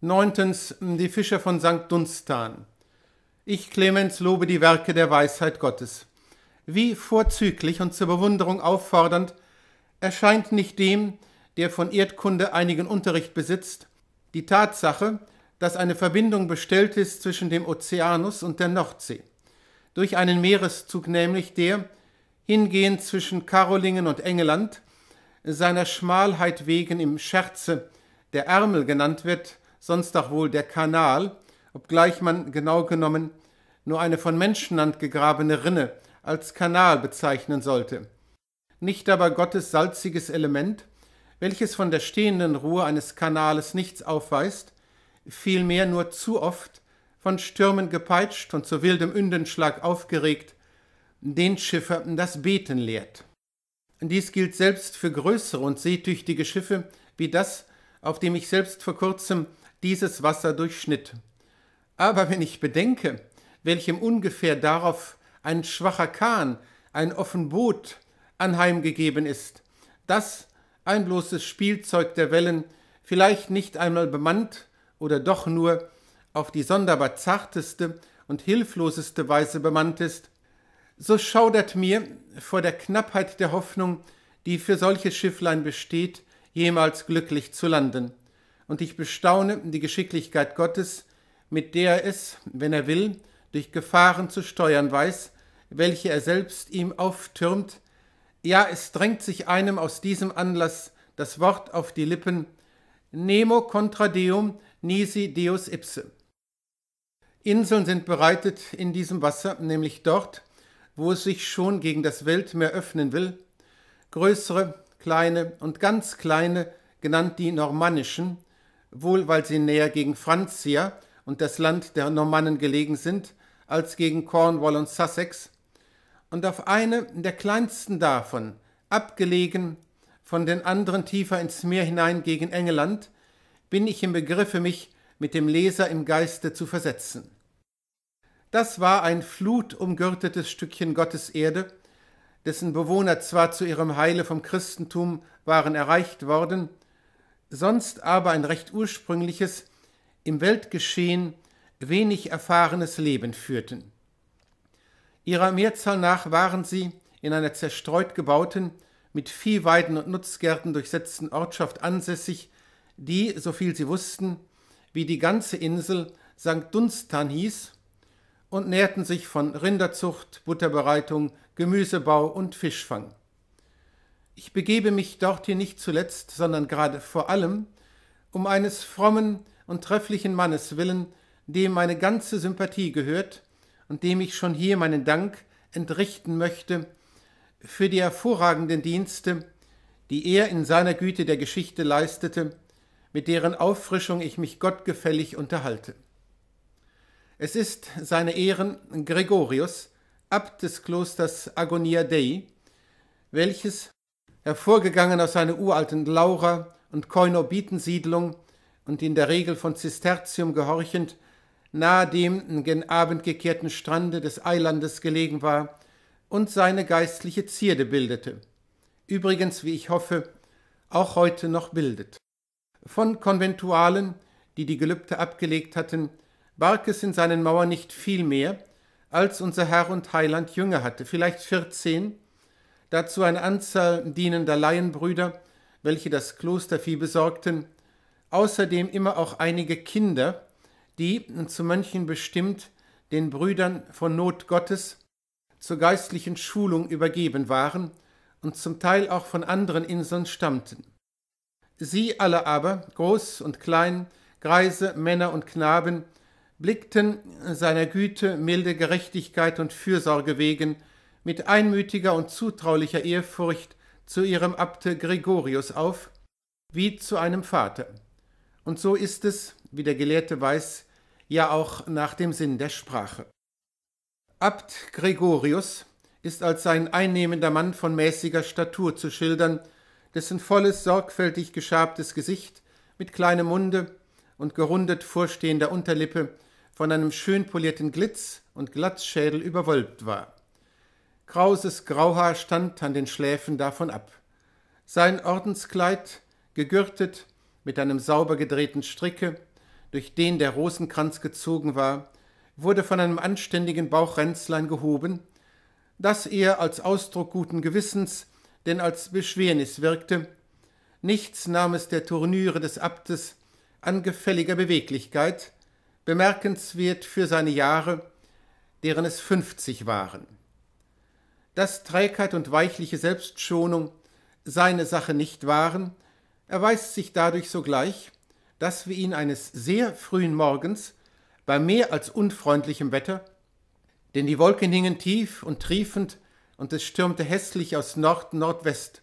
Neuntens hm, die Fischer von St. Dunstan. Ich, Clemens, lobe die Werke der Weisheit Gottes. Wie vorzüglich und zur Bewunderung auffordernd erscheint nicht dem, der von Erdkunde einigen Unterricht besitzt, die Tatsache, dass eine Verbindung bestellt ist zwischen dem Ozeanus und der Nordsee, durch einen Meereszug nämlich, der, hingehend zwischen Karolingen und Engeland, seiner Schmalheit wegen im Scherze der Ärmel genannt wird, sonst doch wohl der Kanal, obgleich man genau genommen nur eine von Menschenhand gegrabene Rinne als Kanal bezeichnen sollte. Nicht aber Gottes salziges Element, welches von der stehenden Ruhe eines Kanales nichts aufweist, vielmehr nur zu oft von Stürmen gepeitscht und zu wildem Ündenschlag aufgeregt, den Schiffer das Beten lehrt. Dies gilt selbst für größere und seetüchtige Schiffe wie das, auf dem ich selbst vor kurzem dieses Wasser durchschnitt. Aber wenn ich bedenke, welchem ungefähr darauf ein schwacher Kahn, ein offen Boot anheimgegeben ist, das ein bloßes Spielzeug der Wellen, vielleicht nicht einmal bemannt oder doch nur auf die sonderbar zarteste und hilfloseste Weise bemannt ist, so schaudert mir vor der Knappheit der Hoffnung, die für solche Schifflein besteht, jemals glücklich zu landen und ich bestaune die Geschicklichkeit Gottes, mit der er es, wenn er will, durch Gefahren zu steuern weiß, welche er selbst ihm auftürmt. Ja, es drängt sich einem aus diesem Anlass das Wort auf die Lippen, Nemo contra deum nisi deus ipse. Inseln sind bereitet in diesem Wasser, nämlich dort, wo es sich schon gegen das Weltmeer öffnen will, größere, kleine und ganz kleine, genannt die normannischen, wohl weil sie näher gegen Francia und das Land der Normannen gelegen sind, als gegen Cornwall und Sussex, und auf eine der kleinsten davon, abgelegen von den anderen tiefer ins Meer hinein gegen England, bin ich im Begriffe, mich mit dem Leser im Geiste zu versetzen. Das war ein flutumgürtetes Stückchen Gottes Erde, dessen Bewohner zwar zu ihrem Heile vom Christentum waren erreicht worden, sonst aber ein recht ursprüngliches, im Weltgeschehen wenig erfahrenes Leben führten. Ihrer Mehrzahl nach waren sie in einer zerstreut gebauten, mit Viehweiden und Nutzgärten durchsetzten Ortschaft ansässig, die, soviel sie wussten, wie die ganze Insel St. Dunstan hieß, und nährten sich von Rinderzucht, Butterbereitung, Gemüsebau und Fischfang. Ich begebe mich dorthin nicht zuletzt, sondern gerade vor allem, um eines frommen und trefflichen Mannes willen, dem meine ganze Sympathie gehört und dem ich schon hier meinen Dank entrichten möchte für die hervorragenden Dienste, die er in seiner Güte der Geschichte leistete, mit deren Auffrischung ich mich gottgefällig unterhalte. Es ist seine Ehren Gregorius, Abt des Klosters Agonia Dei, welches hervorgegangen aus einer uralten Laura- und Koinobitensiedlung und in der Regel von Zisterzium gehorchend, nahe dem gen Abend gekehrten Strande des Eilandes gelegen war und seine geistliche Zierde bildete. Übrigens, wie ich hoffe, auch heute noch bildet. Von Konventualen, die die Gelübde abgelegt hatten, barg es in seinen Mauern nicht viel mehr, als unser Herr und Heiland Jünger hatte, vielleicht vierzehn, dazu eine Anzahl dienender Laienbrüder, welche das Klostervieh besorgten, außerdem immer auch einige Kinder, die, zu Mönchen bestimmt, den Brüdern von Not Gottes zur geistlichen Schulung übergeben waren und zum Teil auch von anderen Inseln stammten. Sie alle aber, groß und klein, Greise, Männer und Knaben, blickten seiner Güte, milde Gerechtigkeit und Fürsorge wegen mit einmütiger und zutraulicher Ehrfurcht zu ihrem Abte Gregorius auf, wie zu einem Vater. Und so ist es, wie der Gelehrte weiß, ja auch nach dem Sinn der Sprache. Abt Gregorius ist als ein einnehmender Mann von mäßiger Statur zu schildern, dessen volles, sorgfältig geschabtes Gesicht mit kleinem Munde und gerundet vorstehender Unterlippe von einem schön polierten Glitz und Glatzschädel überwölbt war. Krauses Grauhaar stand an den Schläfen davon ab. Sein Ordenskleid, gegürtet mit einem sauber gedrehten Stricke, durch den der Rosenkranz gezogen war, wurde von einem anständigen Bauchränzlein gehoben, das eher als Ausdruck guten Gewissens, denn als Beschwernis wirkte. Nichts nahm es der Turnüre des Abtes an gefälliger Beweglichkeit, bemerkenswert für seine Jahre, deren es fünfzig waren dass Trägheit und weichliche Selbstschonung seine Sache nicht waren, erweist sich dadurch sogleich, dass wir ihn eines sehr frühen Morgens bei mehr als unfreundlichem Wetter, denn die Wolken hingen tief und triefend und es stürmte hässlich aus Nord-Nordwest,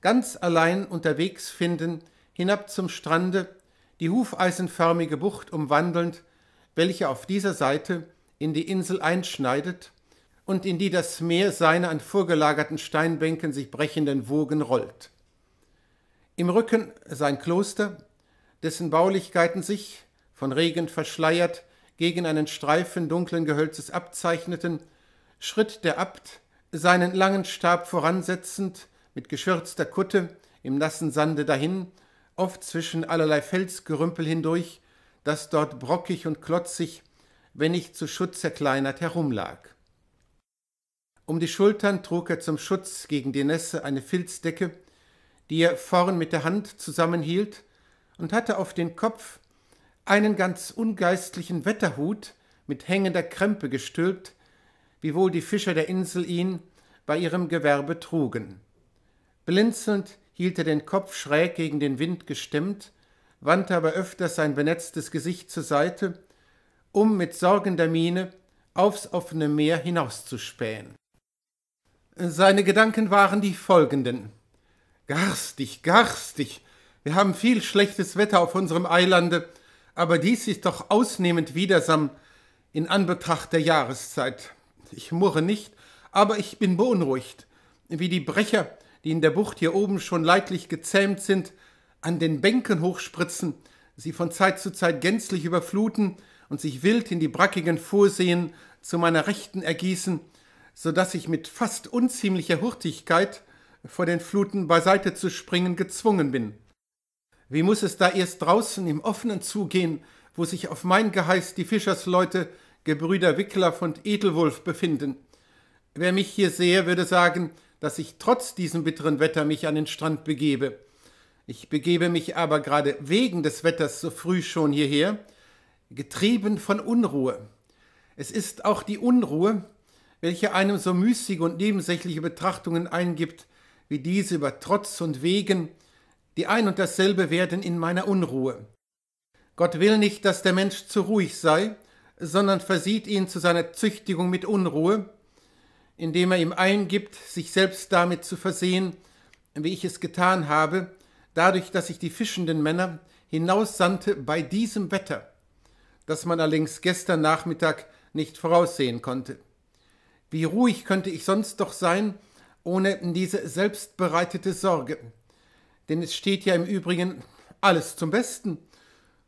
ganz allein unterwegs finden, hinab zum Strande, die hufeisenförmige Bucht umwandelnd, welche auf dieser Seite in die Insel einschneidet und in die das Meer seine an vorgelagerten Steinbänken sich brechenden Wogen rollt. Im Rücken sein Kloster, dessen Baulichkeiten sich, von Regen verschleiert, gegen einen Streifen dunklen Gehölzes abzeichneten, schritt der Abt, seinen langen Stab voransetzend, mit geschürzter Kutte im nassen Sande dahin, oft zwischen allerlei Felsgerümpel hindurch, das dort brockig und klotzig, wenn nicht zu Schutz zerkleinert, herumlag. Um die Schultern trug er zum Schutz gegen die Nässe eine Filzdecke, die er vorn mit der Hand zusammenhielt, und hatte auf den Kopf einen ganz ungeistlichen Wetterhut mit hängender Krempe gestülpt, wiewohl die Fischer der Insel ihn bei ihrem Gewerbe trugen. Blinzelnd hielt er den Kopf schräg gegen den Wind gestemmt, wandte aber öfters sein benetztes Gesicht zur Seite, um mit sorgender Miene aufs offene Meer hinauszuspähen. Seine Gedanken waren die folgenden. Garstig, garstig. Wir haben viel schlechtes Wetter auf unserem Eilande, aber dies ist doch ausnehmend widersam in Anbetracht der Jahreszeit. Ich murre nicht, aber ich bin beunruhigt, wie die Brecher, die in der Bucht hier oben schon leidlich gezähmt sind, an den Bänken hochspritzen, sie von Zeit zu Zeit gänzlich überfluten und sich wild in die brackigen Vorseen zu meiner Rechten ergießen, so dass ich mit fast unziemlicher Hurtigkeit vor den Fluten beiseite zu springen gezwungen bin. Wie muss es da erst draußen im Offenen zugehen, wo sich auf mein Geheiß die Fischersleute, Gebrüder Wickler von Edelwulf befinden. Wer mich hier sehe, würde sagen, dass ich trotz diesem bitteren Wetter mich an den Strand begebe. Ich begebe mich aber gerade wegen des Wetters so früh schon hierher, getrieben von Unruhe. Es ist auch die Unruhe, welche einem so müßige und nebensächliche Betrachtungen eingibt, wie diese über Trotz und Wegen, die ein und dasselbe werden in meiner Unruhe. Gott will nicht, dass der Mensch zu ruhig sei, sondern versieht ihn zu seiner Züchtigung mit Unruhe, indem er ihm eingibt, sich selbst damit zu versehen, wie ich es getan habe, dadurch, dass ich die fischenden Männer hinaussandte bei diesem Wetter, das man allerdings gestern Nachmittag nicht voraussehen konnte. Wie ruhig könnte ich sonst doch sein, ohne diese selbstbereitete Sorge. Denn es steht ja im Übrigen alles zum Besten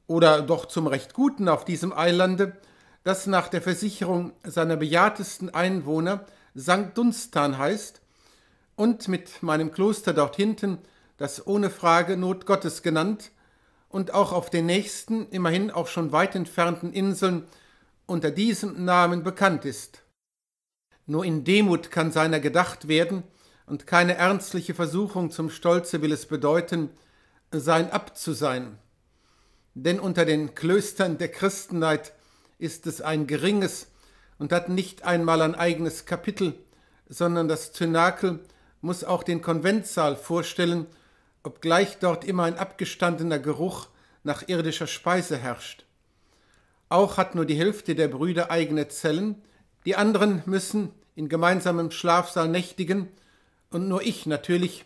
oder doch zum recht Guten auf diesem Eilande, das nach der Versicherung seiner bejahtesten Einwohner St. Dunstan heißt und mit meinem Kloster dort hinten, das ohne Frage Not Gottes genannt und auch auf den nächsten, immerhin auch schon weit entfernten Inseln unter diesem Namen bekannt ist. Nur in Demut kann seiner gedacht werden, und keine ernstliche Versuchung zum Stolze will es bedeuten, sein Abt zu sein. Denn unter den Klöstern der Christenheit ist es ein geringes und hat nicht einmal ein eigenes Kapitel, sondern das Zynakel muss auch den Konventsaal vorstellen, obgleich dort immer ein abgestandener Geruch nach irdischer Speise herrscht. Auch hat nur die Hälfte der Brüder eigene Zellen, die anderen müssen in gemeinsamem Schlafsaal nächtigen, und nur ich natürlich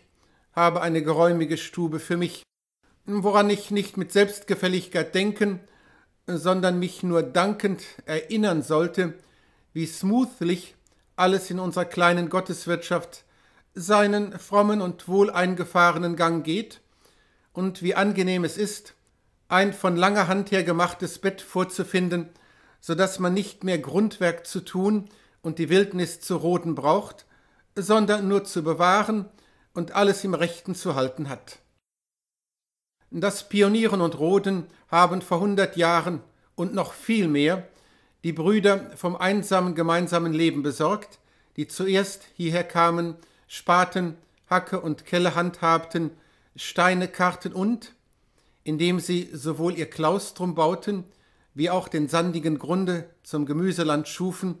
habe eine geräumige Stube für mich, woran ich nicht mit Selbstgefälligkeit denken, sondern mich nur dankend erinnern sollte, wie smoothlich alles in unserer kleinen Gotteswirtschaft seinen frommen und wohleingefahrenen Gang geht und wie angenehm es ist, ein von langer Hand her gemachtes Bett vorzufinden, so dass man nicht mehr Grundwerk zu tun und die Wildnis zu roden braucht, sondern nur zu bewahren und alles im Rechten zu halten hat. Das Pionieren und Roden haben vor hundert Jahren und noch viel mehr die Brüder vom einsamen gemeinsamen Leben besorgt, die zuerst hierher kamen, Spaten, Hacke und Kelle handhabten, Steine karten und, indem sie sowohl ihr Klaustrum bauten, wie auch den sandigen Grunde zum Gemüseland schufen,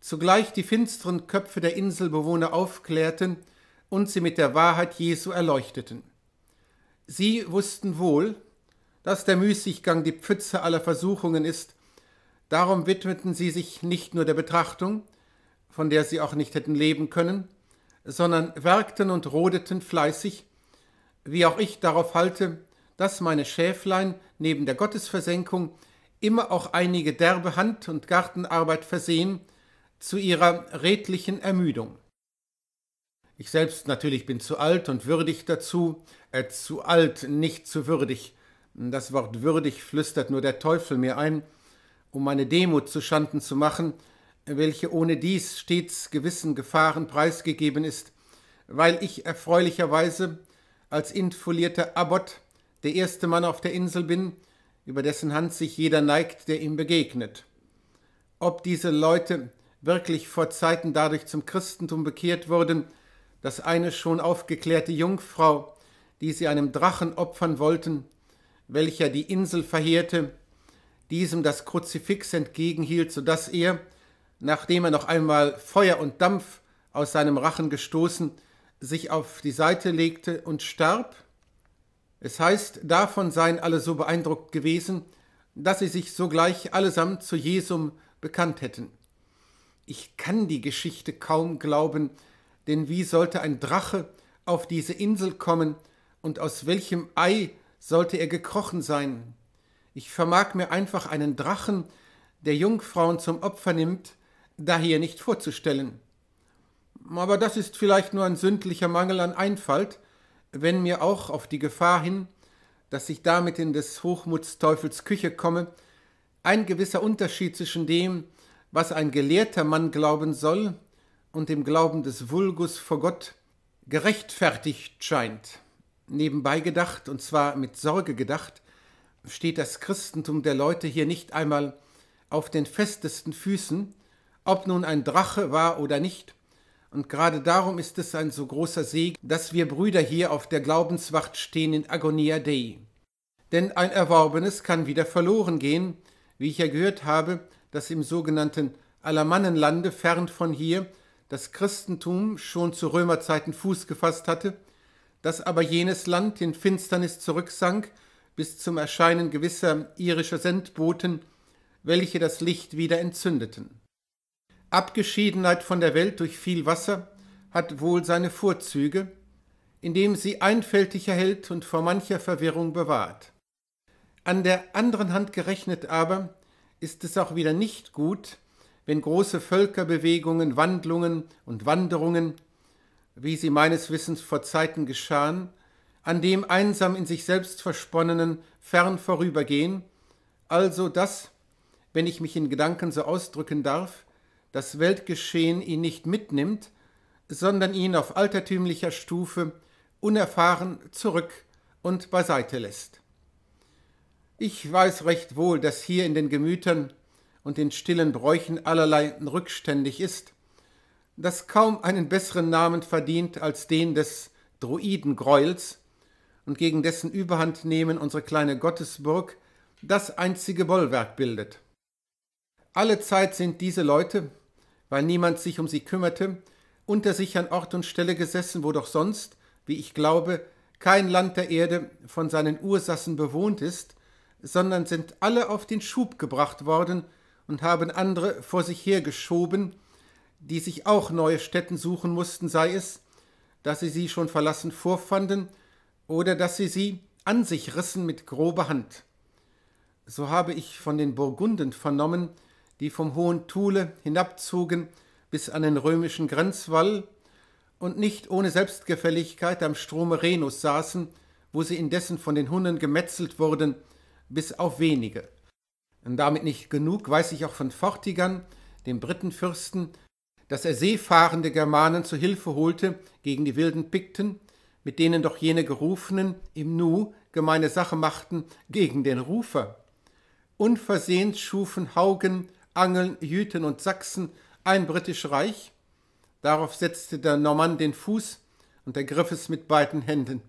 zugleich die finsteren Köpfe der Inselbewohner aufklärten und sie mit der Wahrheit Jesu erleuchteten. Sie wussten wohl, dass der Müßiggang die Pfütze aller Versuchungen ist, darum widmeten sie sich nicht nur der Betrachtung, von der sie auch nicht hätten leben können, sondern werkten und rodeten fleißig, wie auch ich darauf halte, dass meine Schäflein neben der Gottesversenkung immer auch einige derbe Hand- und Gartenarbeit versehen, zu ihrer redlichen Ermüdung. Ich selbst natürlich bin zu alt und würdig dazu, äh, zu alt, nicht zu würdig. Das Wort würdig flüstert nur der Teufel mir ein, um meine Demut zu Schanden zu machen, welche ohne dies stets gewissen Gefahren preisgegeben ist, weil ich erfreulicherweise als infolierter Abbot der erste Mann auf der Insel bin, über dessen Hand sich jeder neigt, der ihm begegnet. Ob diese Leute wirklich vor Zeiten dadurch zum Christentum bekehrt wurden, dass eine schon aufgeklärte Jungfrau, die sie einem Drachen opfern wollten, welcher die Insel verheerte, diesem das Kruzifix entgegenhielt, so dass er, nachdem er noch einmal Feuer und Dampf aus seinem Rachen gestoßen, sich auf die Seite legte und starb? Es heißt, davon seien alle so beeindruckt gewesen, dass sie sich sogleich allesamt zu Jesum bekannt hätten. Ich kann die Geschichte kaum glauben, denn wie sollte ein Drache auf diese Insel kommen und aus welchem Ei sollte er gekrochen sein? Ich vermag mir einfach einen Drachen, der Jungfrauen zum Opfer nimmt, daher nicht vorzustellen. Aber das ist vielleicht nur ein sündlicher Mangel an Einfalt, wenn mir auch auf die Gefahr hin, dass ich damit in des Hochmutsteufels Küche komme, ein gewisser Unterschied zwischen dem, was ein gelehrter Mann glauben soll, und dem Glauben des Vulgus vor Gott gerechtfertigt scheint. Nebenbei gedacht, und zwar mit Sorge gedacht, steht das Christentum der Leute hier nicht einmal auf den festesten Füßen, ob nun ein Drache war oder nicht, und gerade darum ist es ein so großer Segen, dass wir Brüder hier auf der Glaubenswacht stehen in Agonia Dei. Denn ein Erworbenes kann wieder verloren gehen, wie ich ja gehört habe, dass im sogenannten Alamannenlande fern von hier das Christentum schon zu Römerzeiten Fuß gefasst hatte, dass aber jenes Land in Finsternis zurücksank bis zum Erscheinen gewisser irischer Sendboten, welche das Licht wieder entzündeten. Abgeschiedenheit von der Welt durch viel Wasser hat wohl seine Vorzüge, indem sie einfältig erhält und vor mancher Verwirrung bewahrt. An der anderen Hand gerechnet aber ist es auch wieder nicht gut, wenn große Völkerbewegungen, Wandlungen und Wanderungen, wie sie meines Wissens vor Zeiten geschahen, an dem einsam in sich selbst versponnenen fern vorübergehen, also das, wenn ich mich in Gedanken so ausdrücken darf, das Weltgeschehen ihn nicht mitnimmt, sondern ihn auf altertümlicher Stufe unerfahren zurück und beiseite lässt. Ich weiß recht wohl, dass hier in den Gemütern und den stillen Bräuchen allerlei rückständig ist, das kaum einen besseren Namen verdient als den des Druidengräuels und gegen dessen Überhand nehmen unsere kleine Gottesburg das einzige Bollwerk bildet. Alle Zeit sind diese Leute, weil niemand sich um sie kümmerte, unter sich an Ort und Stelle gesessen, wo doch sonst, wie ich glaube, kein Land der Erde von seinen Ursassen bewohnt ist, sondern sind alle auf den Schub gebracht worden und haben andere vor sich hergeschoben, die sich auch neue Stätten suchen mussten, sei es, dass sie sie schon verlassen vorfanden oder dass sie sie an sich rissen mit grober Hand. So habe ich von den Burgunden vernommen, die vom hohen Thule hinabzogen bis an den römischen Grenzwall und nicht ohne Selbstgefälligkeit am Strome Renus saßen, wo sie indessen von den Hunden gemetzelt wurden, bis auf wenige. Und damit nicht genug weiß ich auch von Fortigern, dem Britenfürsten, dass er seefahrende Germanen zu Hilfe holte gegen die wilden Pikten, mit denen doch jene Gerufenen im Nu gemeine Sache machten gegen den Rufer. Unversehens schufen Haugen Angeln, Jüten und Sachsen ein britisch Reich. Darauf setzte der Normann den Fuß und ergriff es mit beiden Händen.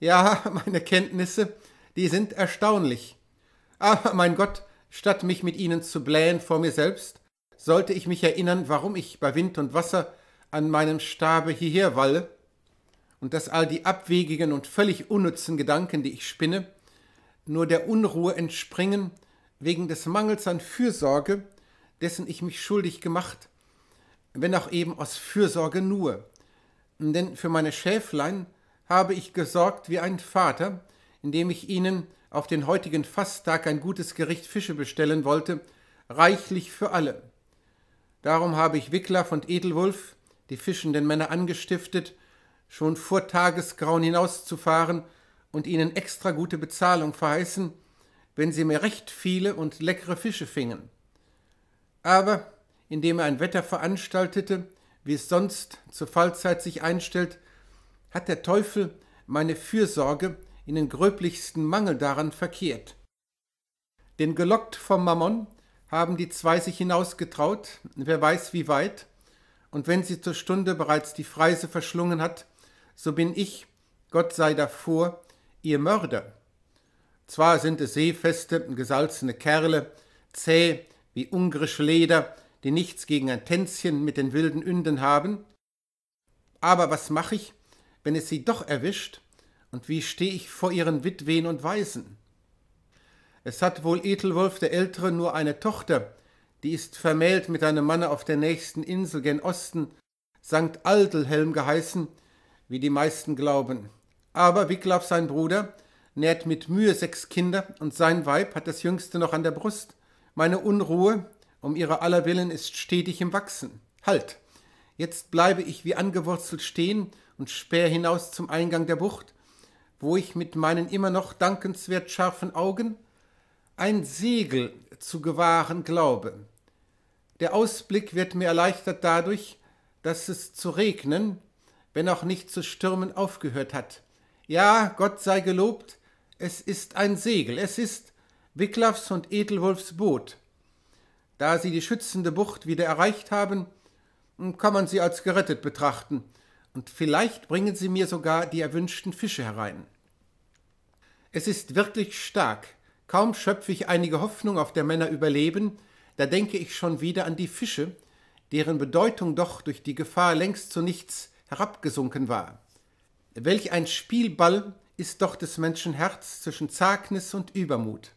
Ja, meine Kenntnisse, die sind erstaunlich. Aber mein Gott, statt mich mit ihnen zu blähen vor mir selbst, sollte ich mich erinnern, warum ich bei Wind und Wasser an meinem Stabe hierher walle, und dass all die abwegigen und völlig unnützen Gedanken, die ich spinne, nur der Unruhe entspringen, wegen des Mangels an Fürsorge, dessen ich mich schuldig gemacht, wenn auch eben aus Fürsorge nur. Denn für meine Schäflein habe ich gesorgt wie ein Vater, indem ich ihnen auf den heutigen Fasttag ein gutes Gericht Fische bestellen wollte, reichlich für alle. Darum habe ich Wicklaff und Edelwulf, die fischenden Männer angestiftet, schon vor Tagesgrauen hinauszufahren und ihnen extra gute Bezahlung verheißen, wenn sie mir recht viele und leckere Fische fingen. Aber indem er ein Wetter veranstaltete, wie es sonst zur Fallzeit sich einstellt, hat der Teufel meine Fürsorge in den gröblichsten Mangel daran verkehrt. Denn gelockt vom Mammon haben die zwei sich hinausgetraut, wer weiß wie weit, und wenn sie zur Stunde bereits die Freise verschlungen hat, so bin ich, Gott sei davor, ihr Mörder. Zwar sind es seefeste, gesalzene Kerle, zäh wie ungrische Leder, die nichts gegen ein Tänzchen mit den wilden Ünden haben. Aber was mache ich, wenn es sie doch erwischt, und wie stehe ich vor ihren Witwen und Waisen? Es hat wohl Edelwolf der Ältere nur eine Tochter, die ist vermählt mit einem Manne auf der nächsten Insel gen Osten, Sankt Aldelhelm geheißen, wie die meisten glauben. Aber Wiglaf, sein Bruder, nährt mit Mühe sechs Kinder, und sein Weib hat das jüngste noch an der Brust. Meine Unruhe um ihrer aller Willen ist stetig im Wachsen. Halt! Jetzt bleibe ich wie angewurzelt stehen und späher hinaus zum Eingang der Bucht, wo ich mit meinen immer noch dankenswert scharfen Augen ein Segel zu gewahren glaube. Der Ausblick wird mir erleichtert dadurch, dass es zu regnen, wenn auch nicht zu stürmen, aufgehört hat. Ja, Gott sei gelobt, es ist ein Segel, es ist Wiglafs und Edelwulfs Boot. Da sie die schützende Bucht wieder erreicht haben, kann man sie als gerettet betrachten, und vielleicht bringen sie mir sogar die erwünschten Fische herein. Es ist wirklich stark, kaum schöpfe ich einige Hoffnung auf der Männer überleben, da denke ich schon wieder an die Fische, deren Bedeutung doch durch die Gefahr längst zu nichts herabgesunken war. Welch ein Spielball ist doch des Menschen Herz zwischen Zagnis und Übermut.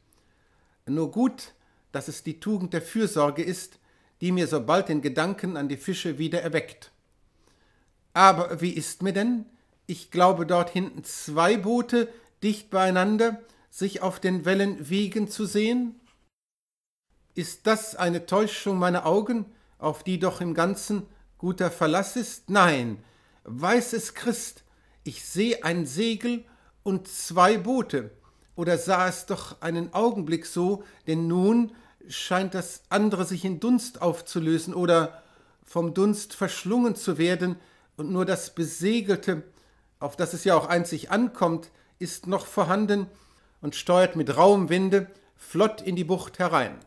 Nur gut, dass es die Tugend der Fürsorge ist, die mir sobald den Gedanken an die Fische wieder erweckt. Aber wie ist mir denn? Ich glaube dort hinten zwei Boote dicht beieinander, sich auf den Wellen wiegen zu sehen? Ist das eine Täuschung meiner Augen, auf die doch im Ganzen guter Verlass ist? Nein, weiß es Christ, ich sehe ein Segel und zwei Boote. Oder sah es doch einen Augenblick so, denn nun scheint das andere sich in Dunst aufzulösen oder vom Dunst verschlungen zu werden, und nur das Besegelte, auf das es ja auch einzig ankommt, ist noch vorhanden und steuert mit rauem Winde flott in die Bucht herein.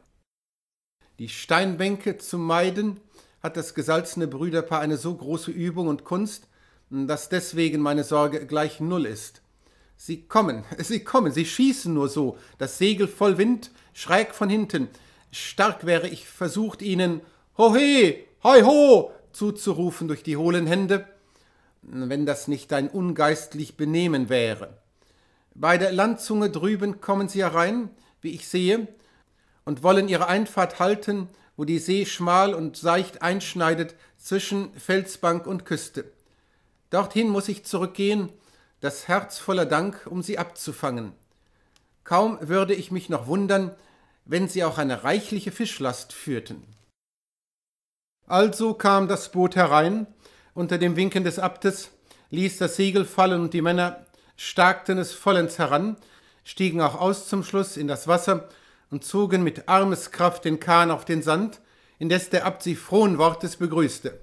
Die Steinbänke zu meiden, hat das gesalzene Brüderpaar eine so große Übung und Kunst, dass deswegen meine Sorge gleich null ist. Sie kommen, sie kommen, sie schießen nur so, das Segel voll Wind, schräg von hinten. Stark wäre ich versucht, ihnen Hohe, hoi ho zuzurufen durch die hohlen Hände, wenn das nicht ein ungeistlich Benehmen wäre. Bei der Landzunge drüben kommen sie herein, wie ich sehe, und wollen ihre Einfahrt halten, wo die See schmal und seicht einschneidet zwischen Felsbank und Küste. Dorthin muss ich zurückgehen, das Herz voller Dank, um sie abzufangen. Kaum würde ich mich noch wundern, wenn sie auch eine reichliche Fischlast führten. Also kam das Boot herein, unter dem Winken des Abtes, ließ das Segel fallen und die Männer starkten es vollends heran, stiegen auch aus zum Schluss in das Wasser und zogen mit Armeskraft den Kahn auf den Sand, indes der Abt sie frohen Wortes begrüßte.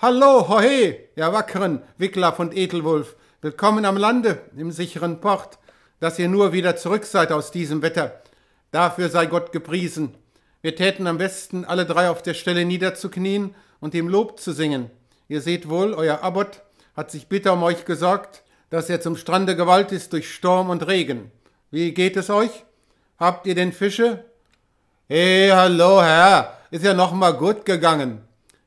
Hallo, hohe, ihr Wackeren, Wickler und Edelwulf, Willkommen am Lande, im sicheren Port, dass ihr nur wieder zurück seid aus diesem Wetter. Dafür sei Gott gepriesen. Wir täten am besten, alle drei auf der Stelle niederzuknien und ihm Lob zu singen. Ihr seht wohl, euer Abbot hat sich bitter um euch gesorgt, dass er zum Strande gewalt ist durch Sturm und Regen. Wie geht es euch? Habt ihr denn Fische? Hey, hallo, Herr, ist ja noch mal gut gegangen,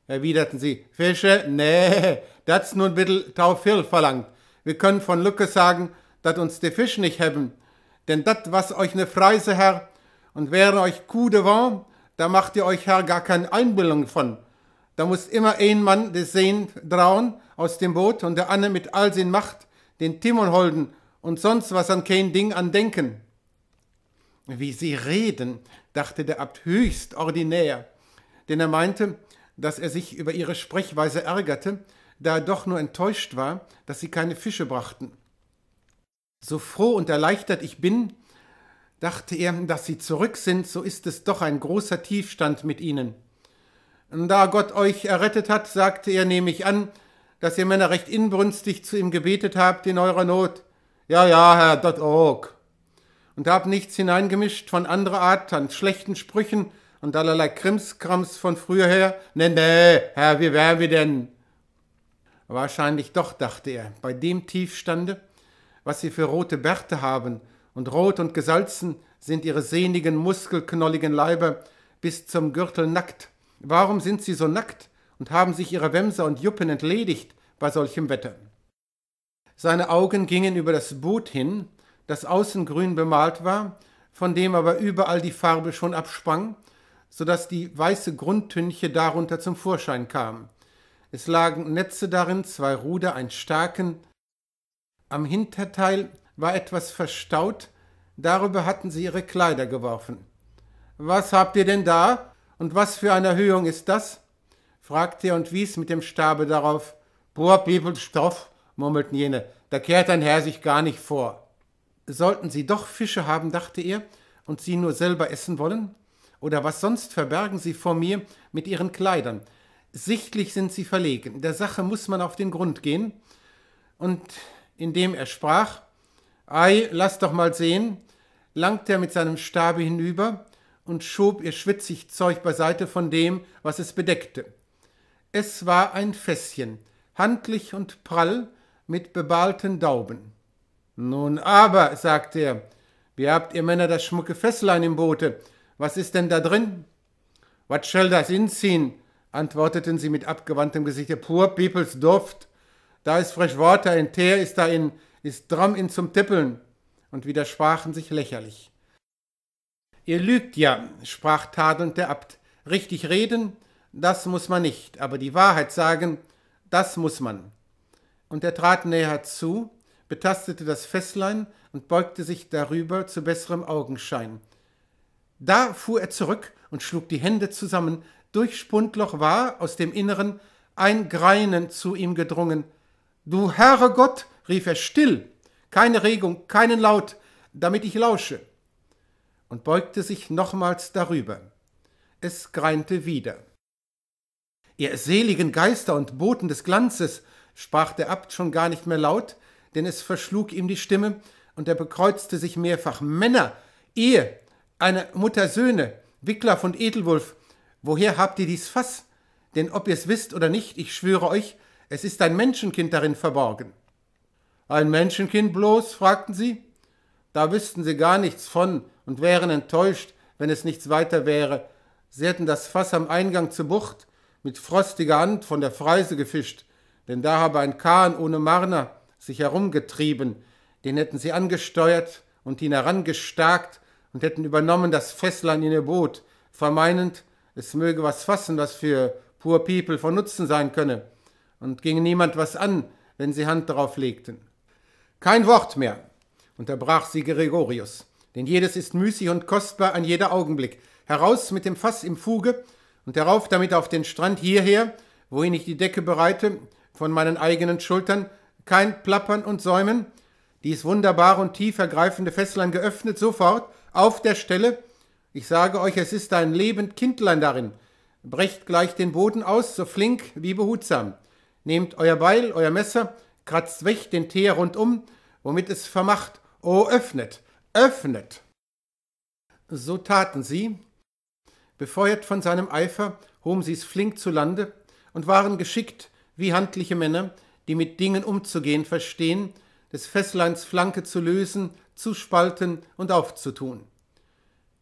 erwiderten sie. Fische? Nee, das nun bittel Taufil verlangt. Wir können von Lücke sagen, dass uns de Fisch nicht heben. denn dat, was euch ne Freise, Herr, und wäre euch coup de vent, da macht ihr euch, Herr, gar keine Einbildung von. Da muss immer ein Mann des Seen drauen aus dem Boot und der Anne mit all sin Macht den Timon holden und sonst was an kein Ding an Denken. Wie sie reden, dachte der Abt höchst ordinär, denn er meinte, dass er sich über ihre Sprechweise ärgerte da er doch nur enttäuscht war, dass sie keine Fische brachten. So froh und erleichtert ich bin, dachte er, dass sie zurück sind, so ist es doch ein großer Tiefstand mit ihnen. Da Gott euch errettet hat, sagte er, nehme ich an, dass ihr Männer recht inbrünstig zu ihm gebetet habt in eurer Not. Ja, ja, Herr dort auch. Und hab nichts hineingemischt von anderer Art an schlechten Sprüchen und allerlei Krimskrams von früher her. Nee, nee, Herr, wie wären wir denn? Wahrscheinlich doch, dachte er, bei dem Tiefstande, was sie für rote Bärte haben, und rot und gesalzen sind ihre sehnigen, muskelknolligen Leiber bis zum Gürtel nackt. Warum sind sie so nackt und haben sich ihrer Wämser und Juppen entledigt bei solchem Wetter? Seine Augen gingen über das Boot hin, das außen grün bemalt war, von dem aber überall die Farbe schon absprang, so daß die weiße Grundtünche darunter zum Vorschein kam. Es lagen Netze darin, zwei Ruder, ein Starken. Am Hinterteil war etwas verstaut, darüber hatten sie ihre Kleider geworfen. Was habt ihr denn da? Und was für eine Erhöhung ist das? fragte er und wies mit dem Stabe darauf. Poor people Stoff, murmelten jene, da kehrt ein Herr sich gar nicht vor. Sollten sie doch Fische haben, dachte er, und sie nur selber essen wollen? Oder was sonst verbergen sie vor mir mit ihren Kleidern? Sichtlich sind sie verlegen. Der Sache muss man auf den Grund gehen. Und indem er sprach, Ei, lass doch mal sehen, langte er mit seinem Stabe hinüber und schob ihr schwitzig Zeug beiseite von dem, was es bedeckte. Es war ein Fässchen, handlich und prall, mit bebalten Dauben. Nun aber, sagte er, wie habt ihr Männer das schmucke Fässlein im Boote? Was ist denn da drin? Was soll das inziehen? antworteten sie mit abgewandtem Gesicht, Poor people's Duft, da ist frisch Water in Teer, ist da in, ist Drum in zum Tippeln, und widersprachen sich lächerlich. Ihr lügt ja, sprach tadelnd der Abt, richtig reden, das muss man nicht, aber die Wahrheit sagen, das muss man. Und er trat näher zu, betastete das Fässlein und beugte sich darüber zu besserem Augenschein. Da fuhr er zurück und schlug die Hände zusammen, durch Spundloch war, aus dem Inneren, ein Greinen zu ihm gedrungen. Du Herre Gott, rief er still, keine Regung, keinen Laut, damit ich lausche, und beugte sich nochmals darüber. Es greinte wieder. Ihr seligen Geister und Boten des Glanzes, sprach der Abt schon gar nicht mehr laut, denn es verschlug ihm die Stimme, und er bekreuzte sich mehrfach Männer, Ehe, eine Mutter Söhne, Wicklaff und Edelwulf, Woher habt ihr dies Fass? Denn ob ihr es wisst oder nicht, ich schwöre euch, es ist ein Menschenkind darin verborgen. Ein Menschenkind bloß? fragten sie. Da wüssten sie gar nichts von und wären enttäuscht, wenn es nichts weiter wäre. Sie hätten das Fass am Eingang zur Bucht mit frostiger Hand von der Freise gefischt, denn da habe ein Kahn ohne Marner sich herumgetrieben, den hätten sie angesteuert und ihn herangestarkt und hätten übernommen das Fesslein in ihr Boot, vermeinend, es möge was fassen, was für Poor People von Nutzen sein könne, und ging niemand was an, wenn sie Hand darauf legten. Kein Wort mehr, unterbrach sie Gregorius, denn jedes ist müßig und kostbar an jeder Augenblick. Heraus mit dem Fass im Fuge und herauf damit auf den Strand hierher, wohin ich die Decke bereite, von meinen eigenen Schultern, kein Plappern und Säumen, dies wunderbare und tief ergreifende Fässlein geöffnet, sofort, auf der Stelle, ich sage euch, es ist ein lebend Kindlein darin. Brecht gleich den Boden aus, so flink wie behutsam. Nehmt euer Beil, euer Messer, kratzt weg den Teer rundum, womit es vermacht. O oh, öffnet, öffnet! So taten sie. Befeuert von seinem Eifer, hoben sie's flink zu Lande und waren geschickt wie handliche Männer, die mit Dingen umzugehen verstehen, des Fässleins Flanke zu lösen, zu spalten und aufzutun.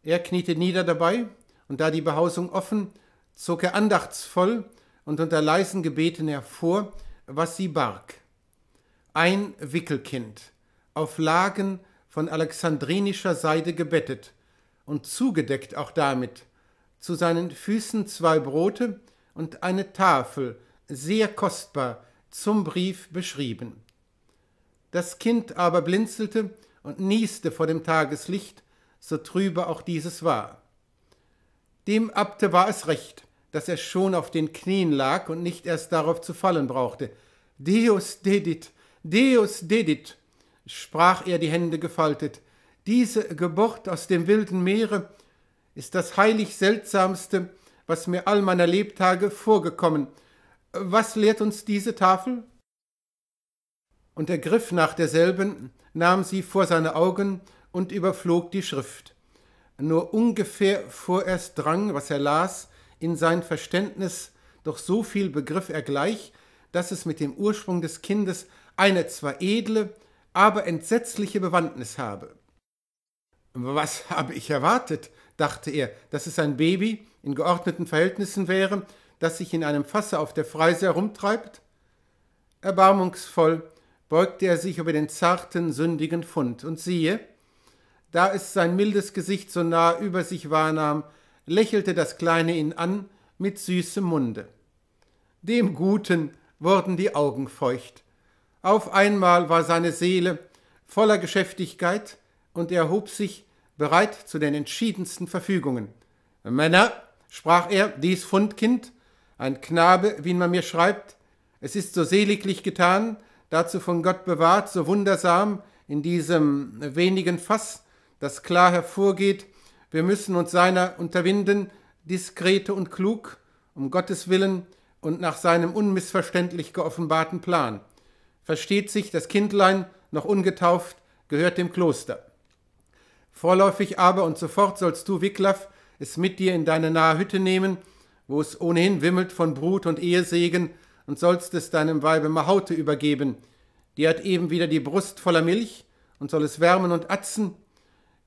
Er kniete nieder dabei, und da die Behausung offen, zog er andachtsvoll und unter leisen Gebeten hervor, was sie barg. Ein Wickelkind, auf Lagen von alexandrinischer Seide gebettet und zugedeckt auch damit, zu seinen Füßen zwei Brote und eine Tafel, sehr kostbar, zum Brief beschrieben. Das Kind aber blinzelte und nieste vor dem Tageslicht so trübe auch dieses war. Dem Abte war es recht, dass er schon auf den Knien lag und nicht erst darauf zu fallen brauchte. Deus dedit, Deus dedit, sprach er die Hände gefaltet. Diese Geburt aus dem wilden Meere ist das heilig seltsamste, was mir all meiner Lebtage vorgekommen. Was lehrt uns diese Tafel? Und er griff nach derselben, nahm sie vor seine Augen und überflog die Schrift. Nur ungefähr fuhr es drang, was er las, in sein Verständnis, doch so viel begriff er gleich, dass es mit dem Ursprung des Kindes eine zwar edle, aber entsetzliche Bewandtnis habe. Was habe ich erwartet, dachte er, dass es ein Baby in geordneten Verhältnissen wäre, das sich in einem Fasse auf der Freise herumtreibt? Erbarmungsvoll beugte er sich über den zarten, sündigen Fund, und siehe, da es sein mildes Gesicht so nah über sich wahrnahm, lächelte das Kleine ihn an mit süßem Munde. Dem Guten wurden die Augen feucht. Auf einmal war seine Seele voller Geschäftigkeit und er hob sich bereit zu den entschiedensten Verfügungen. Männer, sprach er, dies Fundkind, ein Knabe, wie man mir schreibt, es ist so seliglich getan, dazu von Gott bewahrt, so wundersam in diesem wenigen Fass, das klar hervorgeht, wir müssen uns seiner unterwinden, diskrete und klug, um Gottes Willen und nach seinem unmissverständlich geoffenbarten Plan. Versteht sich, das Kindlein, noch ungetauft, gehört dem Kloster. Vorläufig aber und sofort sollst du, Wiglaf, es mit dir in deine nahe Hütte nehmen, wo es ohnehin wimmelt von Brut und Ehesegen, und sollst es deinem Weibe Mahaute übergeben. Die hat eben wieder die Brust voller Milch und soll es wärmen und atzen,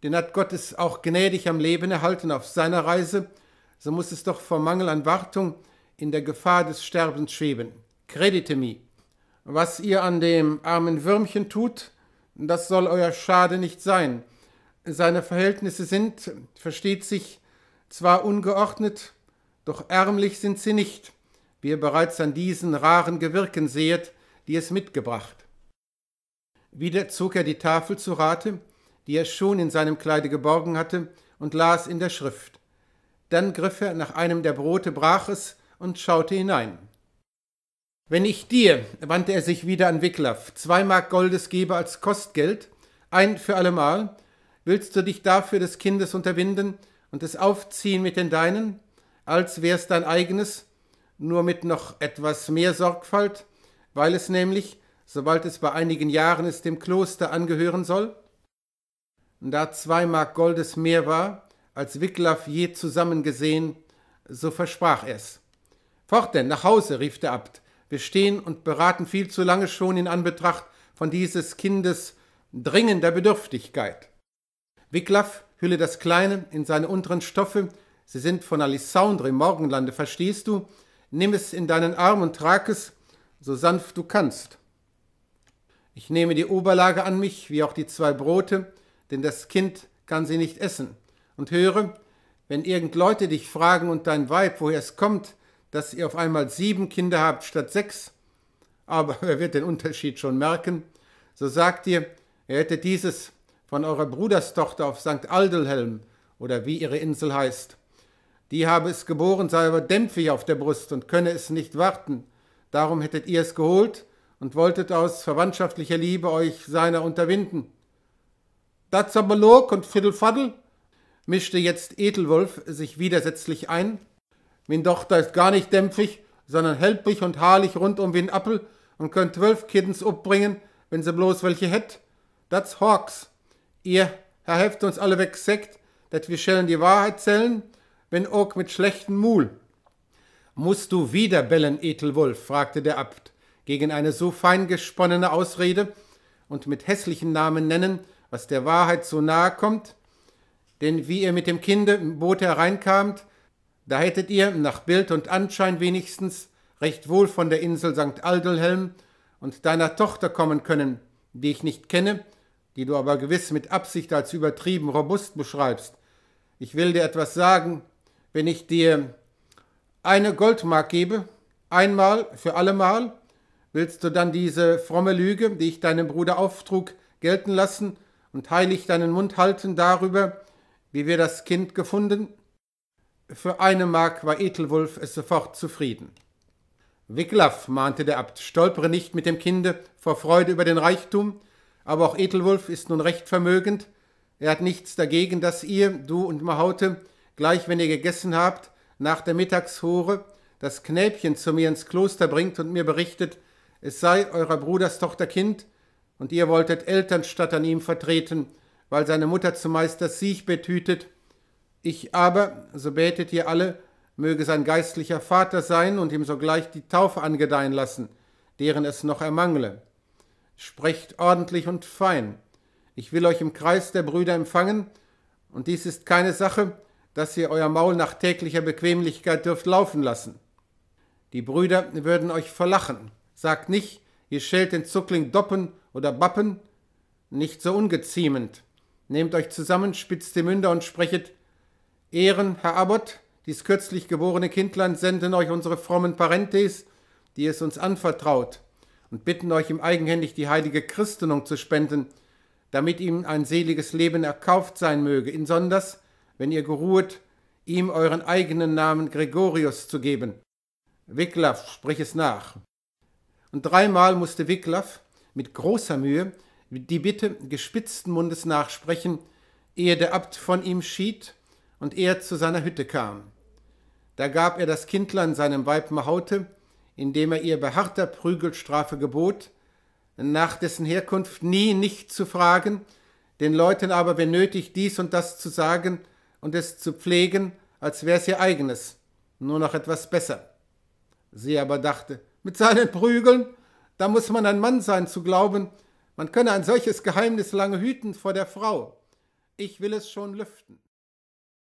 den hat Gott es auch gnädig am Leben erhalten auf seiner Reise, so muss es doch vor Mangel an Wartung in der Gefahr des Sterbens schweben. Kredite mi. Was ihr an dem armen Würmchen tut, das soll euer Schade nicht sein. Seine Verhältnisse sind, versteht sich, zwar ungeordnet, doch ärmlich sind sie nicht, wie ihr bereits an diesen raren Gewirken sehet, die es mitgebracht. Wieder zog er die Tafel zu Rate, die er schon in seinem Kleide geborgen hatte, und las in der Schrift. Dann griff er nach einem der Brote, brach es und schaute hinein. Wenn ich dir, wandte er sich wieder an Wiglaf, zwei Mark Goldes gebe als Kostgeld, ein für allemal, willst du dich dafür des Kindes unterwinden und es aufziehen mit den deinen, als wär's dein eigenes, nur mit noch etwas mehr Sorgfalt, weil es nämlich, sobald es bei einigen Jahren ist, dem Kloster angehören soll? Und da zwei Mark Goldes mehr war, als Wiglaf je zusammengesehen, so versprach er's. Fort denn, nach Hause, rief der Abt. Wir stehen und beraten viel zu lange schon in Anbetracht von dieses Kindes dringender Bedürftigkeit. Wiglaf hülle das Kleine in seine unteren Stoffe, sie sind von Alissandre im Morgenlande, verstehst du? Nimm es in deinen Arm und trag es, so sanft du kannst. Ich nehme die Oberlage an mich, wie auch die zwei Brote, denn das Kind kann sie nicht essen. Und höre, wenn irgend Leute dich fragen und dein Weib, woher es kommt, dass ihr auf einmal sieben Kinder habt statt sechs, aber wer wird den Unterschied schon merken, so sagt ihr, ihr hättet dieses von eurer Bruderstochter auf St. Aldelhelm oder wie ihre Insel heißt. Die habe es geboren, sei aber dämpfig auf der Brust und könne es nicht warten. Darum hättet ihr es geholt und wolltet aus verwandtschaftlicher Liebe euch seiner unterwinden. Datsabalok und Fiddelfaddel mischte jetzt Edelwolf sich widersetzlich ein. Min Tochter ist gar nicht dämpfig, sondern helpig und haarlich rundum wie ein Appel und könnt zwölf Kittens upbringen, wenn sie bloß welche hätt. Dat's Hawks. Ihr, Herr, Heft, uns alle wegseckt, dat wir schellen die Wahrheit zellen, wenn auch mit schlechten Muhl. Musst du wieder bellen, Edelwolf? fragte der Abt, gegen eine so fein gesponnene Ausrede und mit hässlichen Namen nennen, was der Wahrheit so nahe kommt, denn wie ihr mit dem im Boot hereinkamt, da hättet ihr nach Bild und Anschein wenigstens recht wohl von der Insel St. Aldelhelm und deiner Tochter kommen können, die ich nicht kenne, die du aber gewiss mit Absicht als übertrieben robust beschreibst. Ich will dir etwas sagen, wenn ich dir eine Goldmark gebe, einmal für allemal, willst du dann diese fromme Lüge, die ich deinem Bruder auftrug, gelten lassen und heilig deinen Mund halten darüber, wie wir das Kind gefunden? Für eine Mark war Edelwulf es sofort zufrieden. Wiglaf, mahnte der Abt, stolpere nicht mit dem Kinde vor Freude über den Reichtum, aber auch Edelwulf ist nun recht vermögend, er hat nichts dagegen, dass ihr, du und Mahaute, gleich wenn ihr gegessen habt, nach der Mittagshore das Knäbchen zu mir ins Kloster bringt und mir berichtet, es sei eurer Bruderstochter Kind, und ihr wolltet Eltern statt an ihm vertreten, weil seine Mutter zumeist das Sieg hütet. Ich aber, so betet ihr alle, möge sein geistlicher Vater sein und ihm sogleich die Taufe angedeihen lassen, deren es noch ermangle. Sprecht ordentlich und fein. Ich will euch im Kreis der Brüder empfangen, und dies ist keine Sache, dass ihr euer Maul nach täglicher Bequemlichkeit dürft laufen lassen. Die Brüder würden euch verlachen. Sagt nicht, ihr schält den Zuckling Doppen oder Bappen, nicht so ungeziemend. Nehmt euch zusammen, spitzt die Münder und sprechet, Ehren, Herr Abbott, dies kürzlich geborene Kindlein senden euch unsere frommen Parentes, die es uns anvertraut, und bitten euch ihm eigenhändig die heilige Christenung zu spenden, damit ihm ein seliges Leben erkauft sein möge, insonders, wenn ihr geruht, ihm euren eigenen Namen Gregorius zu geben. Wicklaff, sprich es nach. Und dreimal musste Wicklaff, mit großer Mühe die Bitte gespitzten Mundes nachsprechen, ehe der Abt von ihm schied und er zu seiner Hütte kam. Da gab er das Kindlein seinem Weib Mahaute, indem er ihr bei harter Prügelstrafe gebot, nach dessen Herkunft nie nicht zu fragen, den Leuten aber, wenn nötig, dies und das zu sagen und es zu pflegen, als wär's ihr eigenes, nur noch etwas besser. Sie aber dachte, mit seinen Prügeln da muss man ein Mann sein, zu glauben, man könne ein solches Geheimnis lange hüten vor der Frau. Ich will es schon lüften.